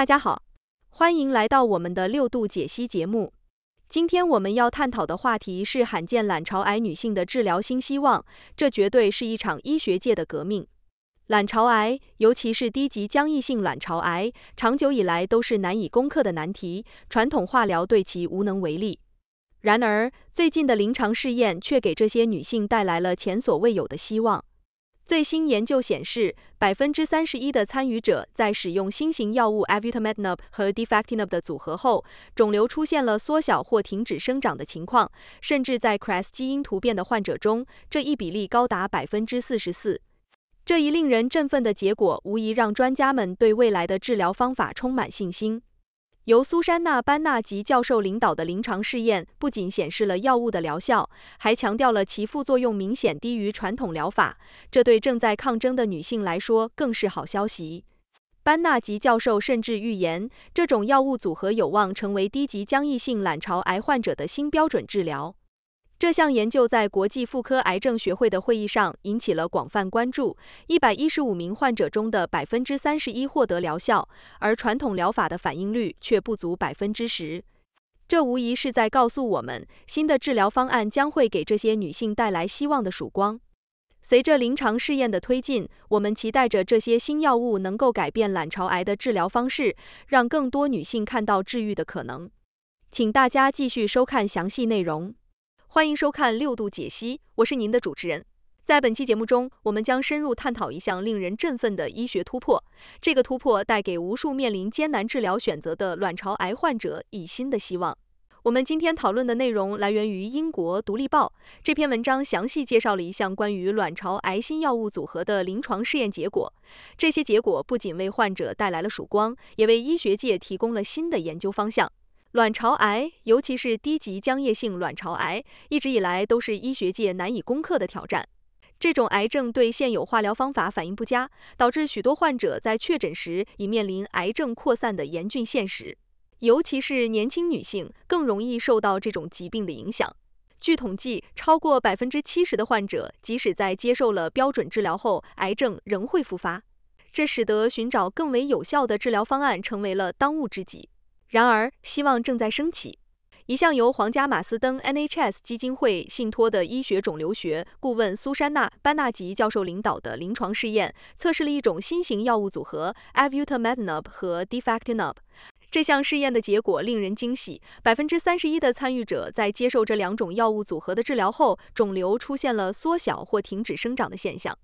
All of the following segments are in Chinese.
大家好，欢迎来到我们的六度解析节目。今天我们要探讨的话题是罕见卵巢癌女性的治疗新希望，这绝对是一场医学界的革命。卵巢癌，尤其是低级浆液性卵巢癌，长久以来都是难以攻克的难题，传统化疗对其无能为力。然而，最近的临床试验却给这些女性带来了前所未有的希望。最新研究显示，百分之三十一的参与者在使用新型药物 a v u t a m e t i n i b 和 defactinib 的组合后，肿瘤出现了缩小或停止生长的情况。甚至在 c r a s 基因突变的患者中，这一比例高达百分之四十四。这一令人振奋的结果，无疑让专家们对未来的治疗方法充满信心。由苏珊娜·班纳吉教授领导的临床试验不仅显示了药物的疗效，还强调了其副作用明显低于传统疗法，这对正在抗争的女性来说更是好消息。班纳吉教授甚至预言，这种药物组合有望成为低级浆硬性卵巢癌患者的新标准治疗。这项研究在国际妇科癌症学会的会议上引起了广泛关注。一百一十五名患者中的百分之三十一获得疗效，而传统疗法的反应率却不足百分之十。这无疑是在告诉我们，新的治疗方案将会给这些女性带来希望的曙光。随着临床试验的推进，我们期待着这些新药物能够改变卵巢癌的治疗方式，让更多女性看到治愈的可能。请大家继续收看详细内容。欢迎收看六度解析，我是您的主持人。在本期节目中，我们将深入探讨一项令人振奋的医学突破。这个突破带给无数面临艰难治疗选择的卵巢癌患者以新的希望。我们今天讨论的内容来源于英国《独立报》。这篇文章详细介绍了一项关于卵巢癌新药物组合的临床试验结果。这些结果不仅为患者带来了曙光，也为医学界提供了新的研究方向。卵巢癌，尤其是低级浆液性卵巢癌，一直以来都是医学界难以攻克的挑战。这种癌症对现有化疗方法反应不佳，导致许多患者在确诊时已面临癌症扩散的严峻现实。尤其是年轻女性更容易受到这种疾病的影响。据统计，超过百分之七十的患者即使在接受了标准治疗后，癌症仍会复发。这使得寻找更为有效的治疗方案成为了当务之急。然而，希望正在升起。一项由皇家马斯登 NHS 基金会信托的医学肿瘤学顾问苏珊娜·班纳吉教授领导的临床试验，测试了一种新型药物组合 a v u t a t i n e b 和 Defactinib。这项试验的结果令人惊喜，百分之三十一的参与者在接受这两种药物组合的治疗后，肿瘤出现了缩小或停止生长的现象。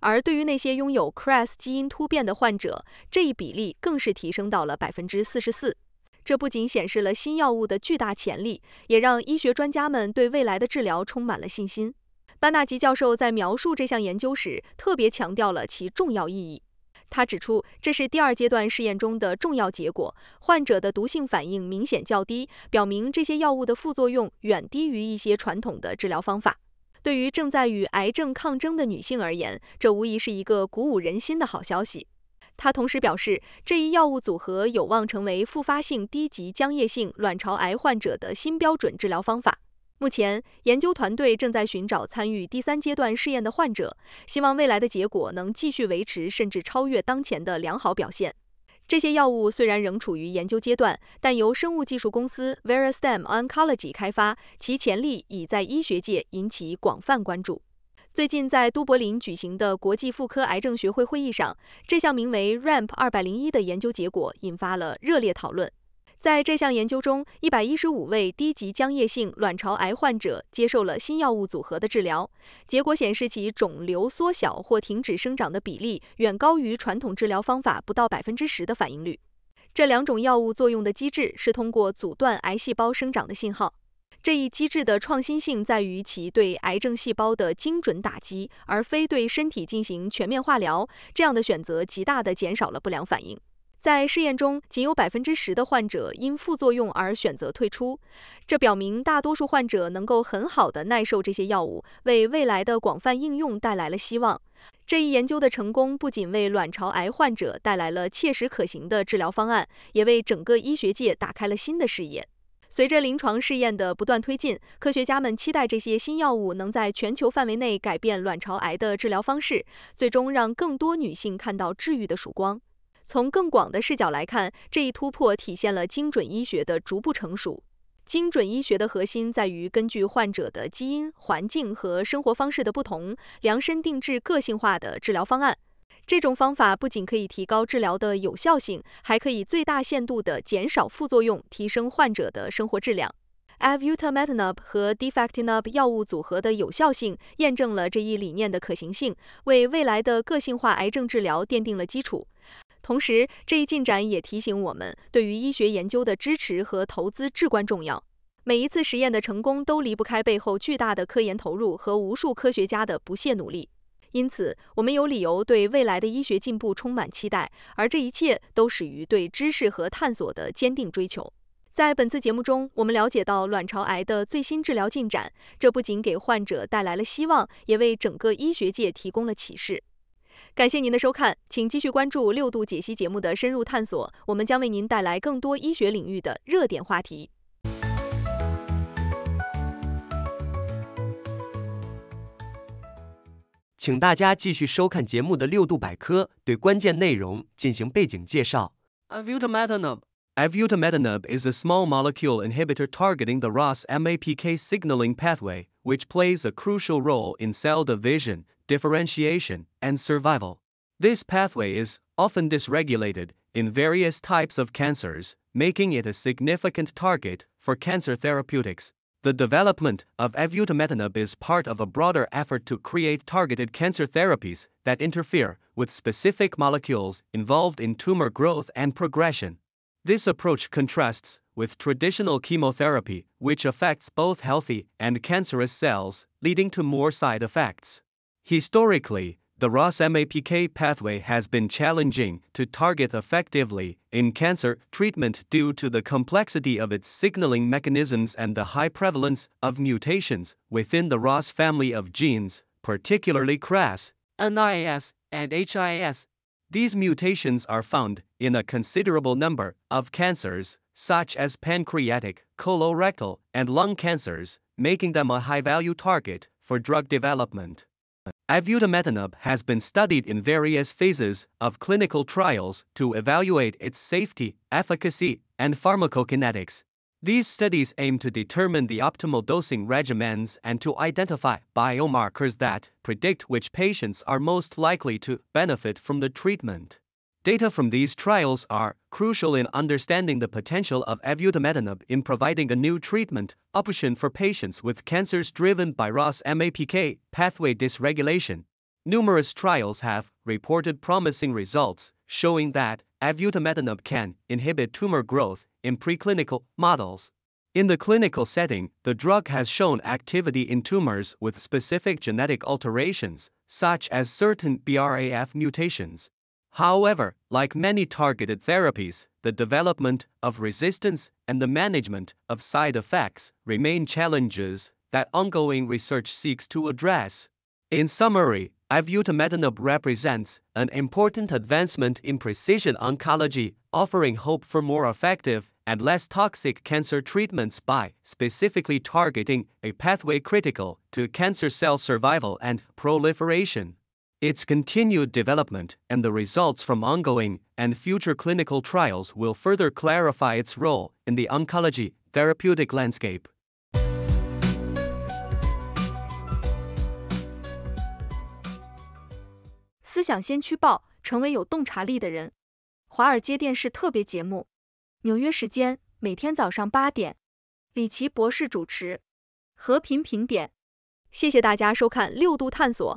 而对于那些拥有 c r a s 基因突变的患者，这一比例更是提升到了百分之四十四。这不仅显示了新药物的巨大潜力，也让医学专家们对未来的治疗充满了信心。班纳吉教授在描述这项研究时，特别强调了其重要意义。他指出，这是第二阶段试验中的重要结果，患者的毒性反应明显较低，表明这些药物的副作用远低于一些传统的治疗方法。对于正在与癌症抗争的女性而言，这无疑是一个鼓舞人心的好消息。他同时表示，这一药物组合有望成为复发性低级浆液性卵巢癌患者的新标准治疗方法。目前，研究团队正在寻找参与第三阶段试验的患者，希望未来的结果能继续维持甚至超越当前的良好表现。这些药物虽然仍处于研究阶段，但由生物技术公司 Verastem Oncology 开发，其潜力已在医学界引起广泛关注。最近在都柏林举行的国际妇科癌症学会会议上，这项名为 RAMP 二百零一的研究结果引发了热烈讨论。在这项研究中，一百一十五位低级浆液性卵巢癌患者接受了新药物组合的治疗，结果显示其肿瘤缩小或停止生长的比例远高于传统治疗方法，不到百分之十的反应率。这两种药物作用的机制是通过阻断癌细胞生长的信号。这一机制的创新性在于其对癌症细胞的精准打击，而非对身体进行全面化疗。这样的选择极大地减少了不良反应。在试验中，仅有百分之十的患者因副作用而选择退出，这表明大多数患者能够很好的耐受这些药物，为未来的广泛应用带来了希望。这一研究的成功不仅为卵巢癌患者带来了切实可行的治疗方案，也为整个医学界打开了新的视野。随着临床试验的不断推进，科学家们期待这些新药物能在全球范围内改变卵巢癌的治疗方式，最终让更多女性看到治愈的曙光。从更广的视角来看，这一突破体现了精准医学的逐步成熟。精准医学的核心在于根据患者的基因、环境和生活方式的不同，量身定制个性化的治疗方案。这种方法不仅可以提高治疗的有效性，还可以最大限度地减少副作用，提升患者的生活质量。a v u t a m e t i n a b 和 d e f a c t i n b 药物组合的有效性，验证了这一理念的可行性，为未来的个性化癌症治疗奠定了基础。同时，这一进展也提醒我们，对于医学研究的支持和投资至关重要。每一次实验的成功都离不开背后巨大的科研投入和无数科学家的不懈努力。因此，我们有理由对未来的医学进步充满期待，而这一切都始于对知识和探索的坚定追求。在本次节目中，我们了解到卵巢癌的最新治疗进展，这不仅给患者带来了希望，也为整个医学界提供了启示。感谢您的收看，请继续关注六度解析节目的深入探索，我们将为您带来更多医学领域的热点话题。请大家继续收看节目的六度百科，对关键内容进行背景介绍。Avutametinib Avutametinib is a small molecule inhibitor targeting the ROS MAPK signaling pathway, which plays a crucial role in cell division, differentiation, and survival. This pathway is often dysregulated in various types of cancers, making it a significant target for cancer therapeutics. The development of avutametinib is part of a broader effort to create targeted cancer therapies that interfere with specific molecules involved in tumor growth and progression. This approach contrasts with traditional chemotherapy, which affects both healthy and cancerous cells, leading to more side effects. Historically, the ROS MAPK pathway has been challenging to target effectively in cancer treatment due to the complexity of its signaling mechanisms and the high prevalence of mutations within the ROS family of genes, particularly CRAS, NIS, and HIS. These mutations are found in a considerable number of cancers, such as pancreatic, colorectal, and lung cancers, making them a high value target for drug development. Avutametanub has been studied in various phases of clinical trials to evaluate its safety, efficacy, and pharmacokinetics. These studies aim to determine the optimal dosing regimens and to identify biomarkers that predict which patients are most likely to benefit from the treatment. Data from these trials are crucial in understanding the potential of avutametinib in providing a new treatment option for patients with cancers driven by ROS MAPK pathway dysregulation. Numerous trials have reported promising results, showing that avutametinib can inhibit tumor growth in preclinical models. In the clinical setting, the drug has shown activity in tumors with specific genetic alterations, such as certain BRAF mutations. However, like many targeted therapies, the development of resistance and the management of side effects remain challenges that ongoing research seeks to address. In summary, Ivutemetinib represents an important advancement in precision oncology, offering hope for more effective and less toxic cancer treatments by specifically targeting a pathway critical to cancer cell survival and proliferation. Its continued development and the results from ongoing and future clinical trials will further clarify its role in the oncology therapeutic landscape.《思想先驱报》成为有洞察力的人。华尔街电视特别节目，纽约时间每天早上八点，李奇博士主持，和平评点。谢谢大家收看《六度探索》。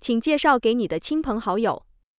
请介绍给你的亲朋好友。